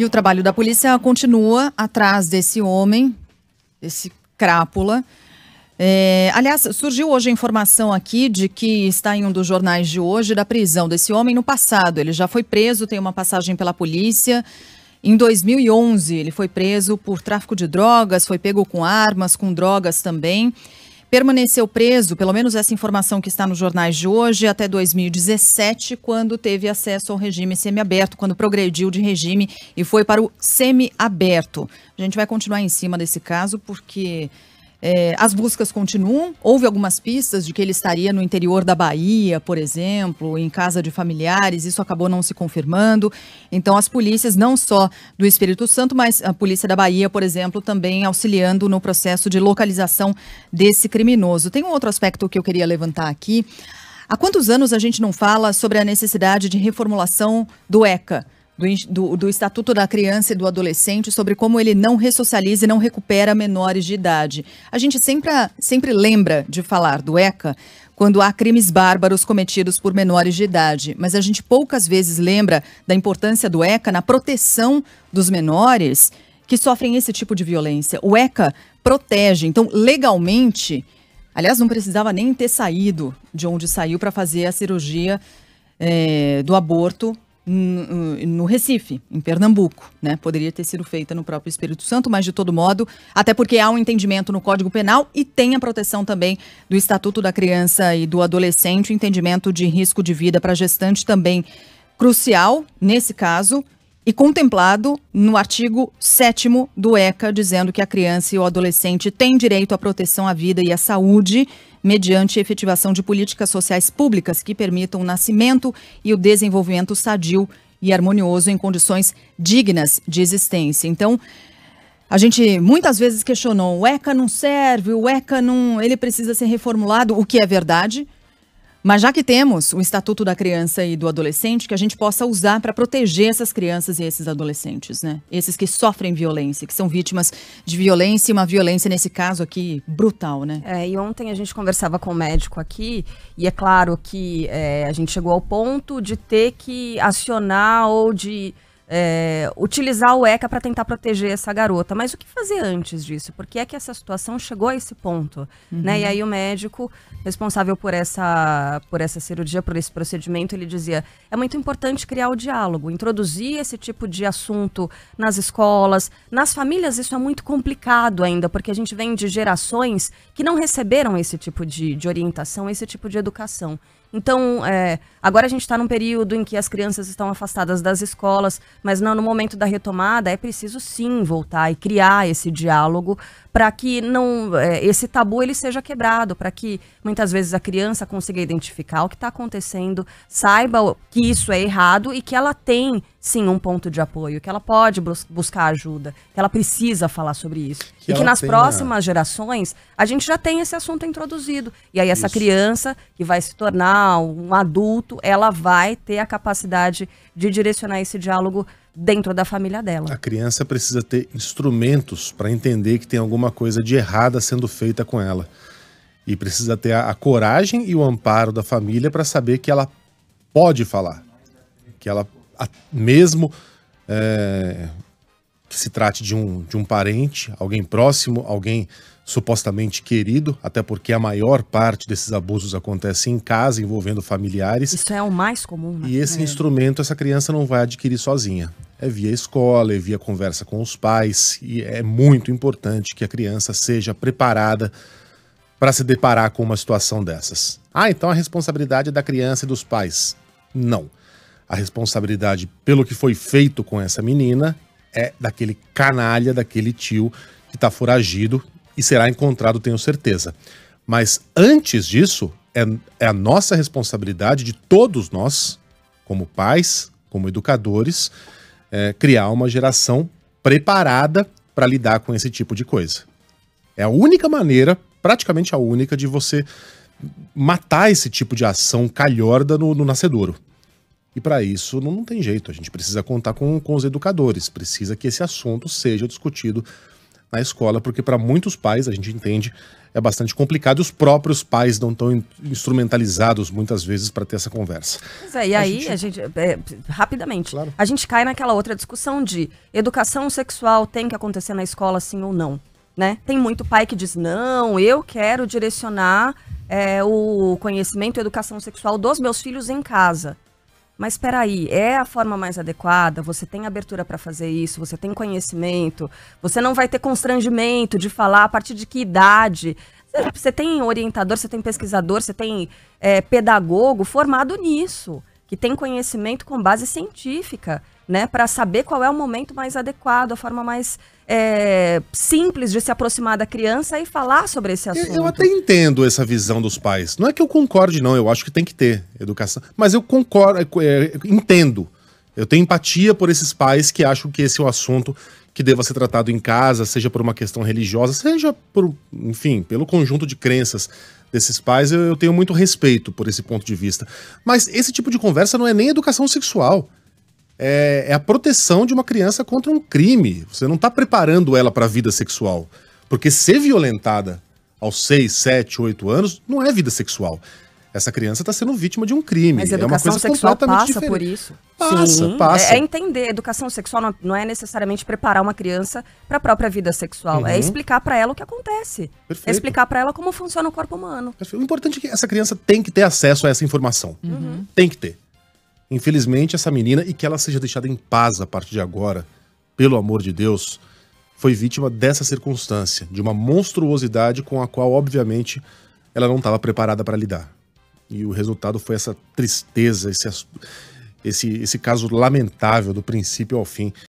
E o trabalho da polícia continua atrás desse homem, desse crápula. É, aliás, surgiu hoje a informação aqui de que está em um dos jornais de hoje da prisão desse homem no passado. Ele já foi preso, tem uma passagem pela polícia. Em 2011, ele foi preso por tráfico de drogas, foi pego com armas, com drogas também permaneceu preso, pelo menos essa informação que está nos jornais de hoje, até 2017, quando teve acesso ao regime semiaberto, quando progrediu de regime e foi para o semiaberto. A gente vai continuar em cima desse caso porque é, as buscas continuam. Houve algumas pistas de que ele estaria no interior da Bahia, por exemplo, em casa de familiares. Isso acabou não se confirmando. Então, as polícias, não só do Espírito Santo, mas a polícia da Bahia, por exemplo, também auxiliando no processo de localização desse criminoso. Tem um outro aspecto que eu queria levantar aqui. Há quantos anos a gente não fala sobre a necessidade de reformulação do ECA? do, do, do Estatuto da Criança e do Adolescente sobre como ele não ressocializa e não recupera menores de idade. A gente sempre, sempre lembra de falar do ECA quando há crimes bárbaros cometidos por menores de idade, mas a gente poucas vezes lembra da importância do ECA na proteção dos menores que sofrem esse tipo de violência. O ECA protege, então, legalmente. Aliás, não precisava nem ter saído de onde saiu para fazer a cirurgia é, do aborto no Recife, em Pernambuco, né? Poderia ter sido feita no próprio Espírito Santo, mas de todo modo, até porque há um entendimento no Código Penal e tem a proteção também do Estatuto da Criança e do Adolescente, o entendimento de risco de vida para gestante também crucial nesse caso e contemplado no artigo 7 do ECA, dizendo que a criança e o adolescente têm direito à proteção à vida e à saúde mediante efetivação de políticas sociais públicas que permitam o nascimento e o desenvolvimento sadio e harmonioso em condições dignas de existência. Então, a gente muitas vezes questionou, o ECA não serve, o ECA não, ele precisa ser reformulado, o que é verdade, mas já que temos o Estatuto da Criança e do Adolescente, que a gente possa usar para proteger essas crianças e esses adolescentes, né? Esses que sofrem violência, que são vítimas de violência, e uma violência, nesse caso aqui, brutal, né? É, e ontem a gente conversava com o um médico aqui, e é claro que é, a gente chegou ao ponto de ter que acionar ou de é, utilizar o ECA para tentar proteger essa garota. Mas o que fazer antes disso? Por que é que essa situação chegou a esse ponto? Né? Uhum. Né? E aí o médico responsável por essa, por essa cirurgia, por esse procedimento, ele dizia: é muito importante criar o diálogo, introduzir esse tipo de assunto nas escolas, nas famílias. Isso é muito complicado ainda, porque a gente vem de gerações que não receberam esse tipo de, de orientação, esse tipo de educação. Então, é, agora a gente está num período em que as crianças estão afastadas das escolas, mas não, no momento da retomada é preciso sim voltar e criar esse diálogo para que não é, esse tabu ele seja quebrado, para que muitas vezes a criança consiga identificar o que está acontecendo, saiba que isso é errado e que ela tem sim um ponto de apoio, que ela pode bus buscar ajuda, que ela precisa falar sobre isso. Que e que nas próximas gerações a gente já tem esse assunto introduzido. E aí essa isso. criança que vai se tornar um adulto, ela vai ter a capacidade de direcionar esse diálogo dentro da família dela. A criança precisa ter instrumentos para entender que tem alguma coisa de errada sendo feita com ela. E precisa ter a, a coragem e o amparo da família para saber que ela pode falar, que ela a, mesmo é, que se trate de um, de um parente, alguém próximo, alguém supostamente querido, até porque a maior parte desses abusos acontece em casa, envolvendo familiares. Isso é o mais comum, né? E esse é. instrumento essa criança não vai adquirir sozinha. É via escola, é via conversa com os pais, e é muito importante que a criança seja preparada para se deparar com uma situação dessas. Ah, então a responsabilidade é da criança e dos pais. Não a responsabilidade pelo que foi feito com essa menina é daquele canalha, daquele tio que está foragido e será encontrado, tenho certeza. Mas antes disso, é, é a nossa responsabilidade de todos nós, como pais, como educadores, é, criar uma geração preparada para lidar com esse tipo de coisa. É a única maneira, praticamente a única, de você matar esse tipo de ação calhorda no, no nascedouro. E para isso não, não, tem jeito, a gente precisa contar com, com os educadores, precisa que esse assunto seja discutido na escola, porque para muitos pais, a gente entende, é bastante complicado e os próprios pais não estão instrumentalizados muitas vezes para ter essa conversa. é, e a aí gente... a gente, é, rapidamente, claro. a gente cai naquela outra discussão de educação sexual tem que acontecer na escola sim ou não, né? Tem muito pai que diz, não, eu quero direcionar é, o conhecimento e educação sexual dos meus filhos em casa mas espera aí, é a forma mais adequada? Você tem abertura para fazer isso? Você tem conhecimento? Você não vai ter constrangimento de falar a partir de que idade? Você tem orientador, você tem pesquisador, você tem é, pedagogo formado nisso, que tem conhecimento com base científica né, para saber qual é o momento mais adequado, a forma mais é, simples de se aproximar da criança e falar sobre esse assunto. Eu até entendo essa visão dos pais. Não é que eu concorde, não, eu acho que tem que ter educação, mas eu concordo, é, é, entendo. Eu tenho empatia por esses pais que acham que esse é o assunto que deva ser tratado em casa, seja por uma questão religiosa, seja por, enfim, pelo conjunto de crenças desses pais. eu, eu tenho muito respeito por esse ponto de vista. Mas esse tipo de conversa não é nem educação sexual é, é a proteção de uma criança contra um crime. Você não está preparando ela para a vida sexual. Porque ser violentada aos 6, 7, 8 anos não é vida sexual essa criança está sendo vítima de um crime. Mas é a educação é sexual passa diferente. por isso. Passa, Sim. passa. É, é entender. Educação sexual não, não, é necessariamente preparar uma criança para a própria vida sexual. É uhum. É explicar para ela o que acontece. Perfeito. É explicar para ela como funciona o corpo humano. Perfeito. O importante é que essa criança tem que ter acesso a essa informação. Uhum. Tem que ter. Infelizmente, essa menina, e que ela seja deixada em paz a partir de agora, pelo amor de Deus, foi vítima dessa circunstância, de uma monstruosidade com a qual, obviamente, ela não estava preparada para lidar. E o resultado foi essa tristeza, esse, esse, esse caso lamentável do princípio ao fim,